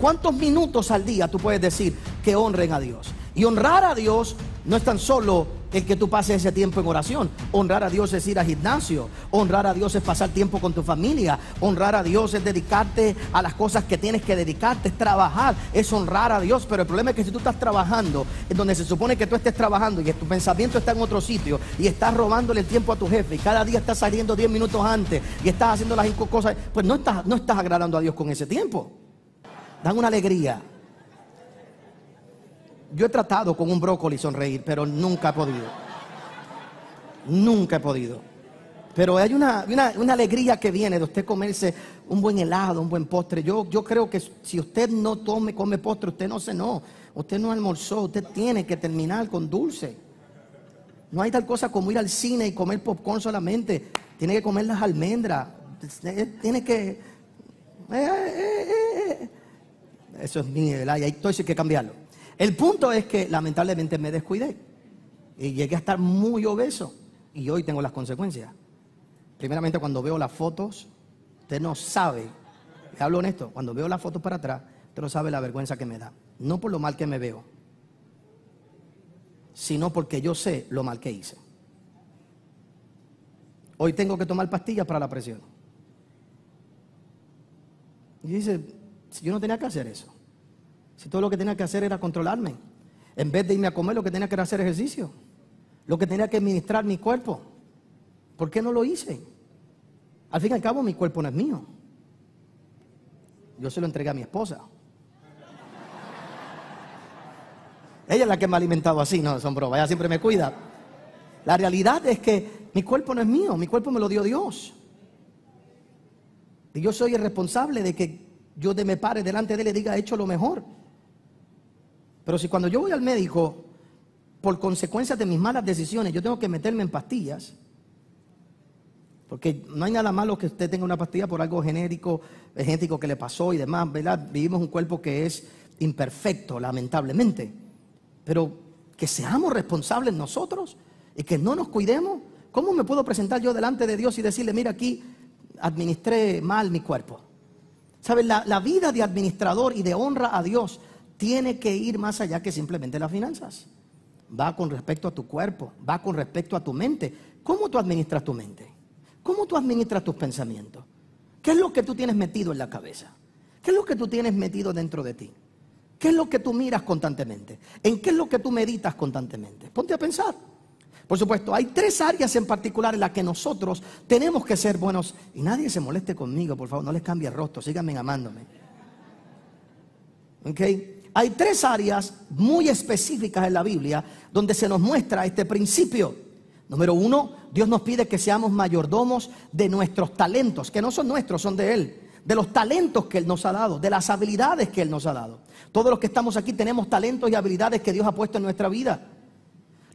¿Cuántos minutos al día tú puedes decir que honren a Dios? Y honrar a Dios no es tan solo el que tú pases ese tiempo en oración. Honrar a Dios es ir al gimnasio. Honrar a Dios es pasar tiempo con tu familia. Honrar a Dios es dedicarte a las cosas que tienes que dedicarte, es trabajar, es honrar a Dios. Pero el problema es que si tú estás trabajando, en donde se supone que tú estés trabajando y tu pensamiento está en otro sitio y estás robándole el tiempo a tu jefe y cada día estás saliendo 10 minutos antes y estás haciendo las cosas, pues no estás, no estás agradando a Dios con ese tiempo dan una alegría. Yo he tratado con un brócoli sonreír, pero nunca he podido. Nunca he podido. Pero hay una, alegría que viene de usted comerse un buen helado, un buen postre. Yo, yo creo que si usted no tome, come postre, usted no no, usted no almorzó, usted tiene que terminar con dulce. No hay tal cosa como ir al cine y comer popcorn solamente. Tiene que comer las almendras. Tiene que... Eh, eh, eh, eso es mi ¿verdad? y hay que cambiarlo. El punto es que lamentablemente me descuidé y llegué a estar muy obeso y hoy tengo las consecuencias. Primeramente cuando veo las fotos, usted no sabe, hablo honesto, cuando veo las fotos para atrás, usted no sabe la vergüenza que me da, no por lo mal que me veo, sino porque yo sé lo mal que hice. Hoy tengo que tomar pastillas para la presión. Y dice, yo no tenía que hacer eso. Si todo lo que tenía que hacer era controlarme. En vez de irme a comer, lo que tenía que era hacer ejercicio. Lo que tenía que administrar mi cuerpo. ¿Por qué no lo hice? Al fin y al cabo, mi cuerpo no es mío. Yo se lo entregué a mi esposa. Ella es la que me ha alimentado así, no, son bromas, ella siempre me cuida. La realidad es que mi cuerpo no es mío, mi cuerpo me lo dio Dios. Y yo soy el responsable de que yo de me pare delante de él y diga, he hecho lo mejor. Pero si cuando yo voy al médico, por consecuencia de mis malas decisiones, yo tengo que meterme en pastillas, porque no hay nada malo que usted tenga una pastilla por algo genérico, genético que le pasó y demás, ¿verdad? Vivimos un cuerpo que es imperfecto, lamentablemente. Pero que seamos responsables nosotros y que no nos cuidemos. ¿Cómo me puedo presentar yo delante de Dios y decirle, mira aquí, administré mal mi cuerpo? ¿Sabes? la vida de administrador y de honra a Dios tiene que ir más allá que simplemente las finanzas. Va con respecto a tu cuerpo, va con respecto a tu mente. ¿Cómo tú administras tu mente? ¿Cómo tú administras tus pensamientos? ¿Qué es lo que tú tienes metido en la cabeza? ¿Qué es lo que tú tienes metido dentro de ti? ¿Qué es lo que tú miras constantemente? ¿En qué es lo que tú meditas constantemente? Ponte a pensar. Por supuesto, hay tres áreas en particular en las que nosotros tenemos que ser buenos. Y nadie se moleste conmigo, por favor, no les cambie el rostro, síganme amándome. ¿Ok? hay tres áreas muy específicas en la Biblia donde se nos muestra este principio. Número uno, Dios nos pide que seamos mayordomos de nuestros talentos, que no son nuestros, son de Él, de los talentos que Él nos ha dado, de las habilidades que Él nos ha dado. Todos los que estamos aquí tenemos talentos y habilidades que Dios ha puesto en nuestra vida.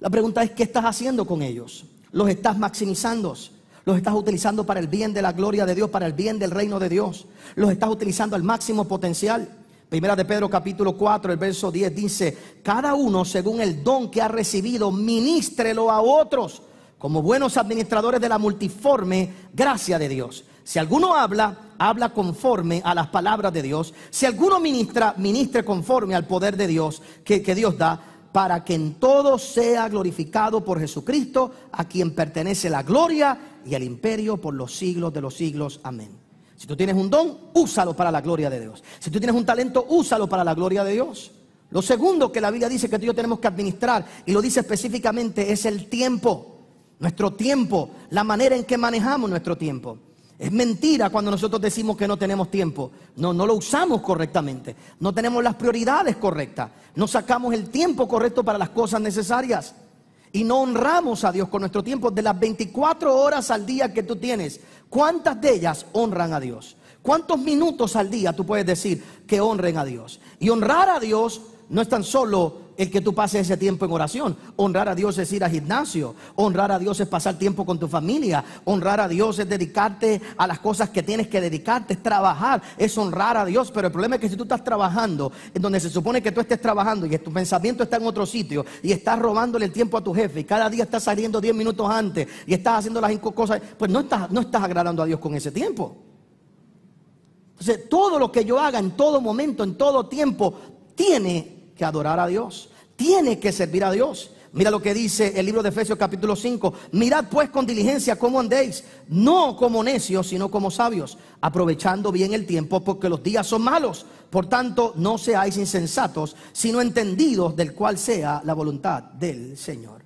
La pregunta es, ¿qué estás haciendo con ellos? ¿Los estás maximizando? los estás utilizando para el bien de la gloria de Dios, para el bien del reino de Dios. Los estás utilizando al máximo potencial. Primera de Pedro capítulo 4, el verso 10 dice, cada uno según el don que ha recibido, ministrelo a otros como buenos administradores de la multiforme gracia de Dios. Si alguno habla, habla conforme a las palabras de Dios. Si alguno ministra, ministre conforme al poder de Dios que, que Dios da, para que en todo sea glorificado por Jesucristo, a quien pertenece la gloria y el imperio por los siglos de los siglos. Amén. Si tú tienes un don, úsalo para la gloria de Dios. Si tú tienes un talento, úsalo para la gloria de Dios. Lo segundo que la Biblia dice que tú yo tenemos que administrar, y lo dice específicamente, es el tiempo. Nuestro tiempo, la manera en que manejamos nuestro tiempo. Es mentira cuando nosotros decimos que no tenemos tiempo. No, no lo usamos correctamente. No tenemos las prioridades correctas. No sacamos el tiempo correcto para las cosas necesarias y no honramos a Dios con nuestro tiempo, de las 24 horas al día que tú tienes, ¿cuántas de ellas honran a Dios? ¿Cuántos minutos al día tú puedes decir que honren a Dios? Y honrar a Dios no es tan solo el que tú pases ese tiempo en oración. Honrar a Dios es ir al gimnasio. Honrar a Dios es pasar tiempo con tu familia. Honrar a Dios es dedicarte a las cosas que tienes que dedicarte, es trabajar, es honrar a Dios. Pero el problema es que si tú estás trabajando, en donde se supone que tú estés trabajando y tu pensamiento está en otro sitio y estás robándole el tiempo a tu jefe y cada día estás saliendo 10 minutos antes y estás haciendo las cosas, pues no estás, no estás agradando a Dios con ese tiempo. Entonces, todo lo que yo haga en todo momento, en todo tiempo, tiene que adorar a Dios. Tiene que servir a Dios. Mira lo que dice el libro de Efesios capítulo 5. Mirad pues con diligencia cómo andéis, no como necios, sino como sabios, aprovechando bien el tiempo porque los días son malos. Por tanto, no seáis insensatos, sino entendidos del cual sea la voluntad del Señor.